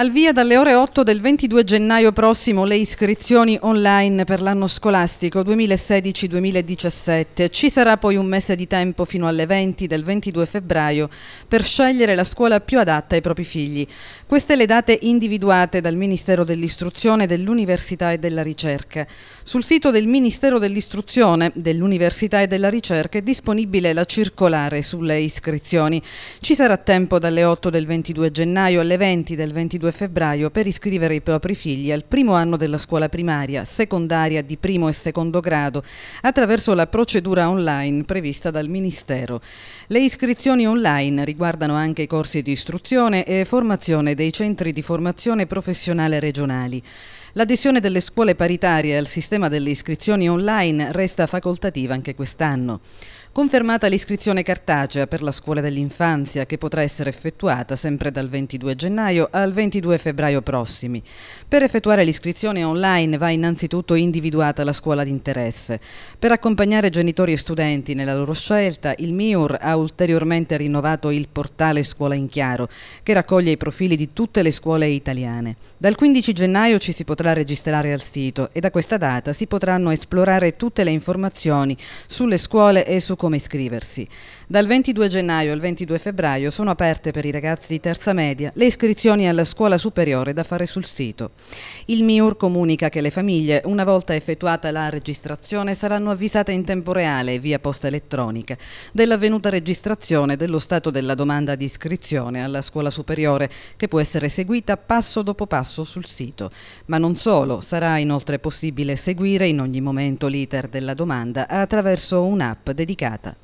Al via dalle ore 8 del 22 gennaio prossimo le iscrizioni online per l'anno scolastico 2016-2017. Ci sarà poi un mese di tempo fino alle 20 del 22 febbraio per scegliere la scuola più adatta ai propri figli. Queste le date individuate dal Ministero dell'Istruzione, dell'Università e della Ricerca. Sul sito del Ministero dell'Istruzione, dell'Università e della Ricerca è disponibile la circolare sulle iscrizioni. Ci sarà tempo dalle 8 del 22 gennaio alle 20 del 22 22 febbraio per iscrivere i propri figli al primo anno della scuola primaria, secondaria di primo e secondo grado, attraverso la procedura online prevista dal Ministero. Le iscrizioni online riguardano anche i corsi di istruzione e formazione dei centri di formazione professionale regionali. L'adesione delle scuole paritarie al sistema delle iscrizioni online resta facoltativa anche quest'anno. Confermata l'iscrizione cartacea per la scuola dell'infanzia che potrà essere effettuata sempre dal 22 gennaio al 22 22 febbraio prossimi. Per effettuare l'iscrizione online va innanzitutto individuata la scuola di interesse. Per accompagnare genitori e studenti nella loro scelta, il MIUR ha ulteriormente rinnovato il portale Scuola in Chiaro, che raccoglie i profili di tutte le scuole italiane. Dal 15 gennaio ci si potrà registrare al sito e da questa data si potranno esplorare tutte le informazioni sulle scuole e su come iscriversi. Dal 22 gennaio al 22 febbraio sono aperte per i ragazzi di terza media le iscrizioni alla scuola scuola superiore da fare sul sito. Il MIUR comunica che le famiglie, una volta effettuata la registrazione, saranno avvisate in tempo reale via posta elettronica dell'avvenuta registrazione dello stato della domanda di iscrizione alla scuola superiore che può essere seguita passo dopo passo sul sito. Ma non solo, sarà inoltre possibile seguire in ogni momento l'iter della domanda attraverso un'app dedicata.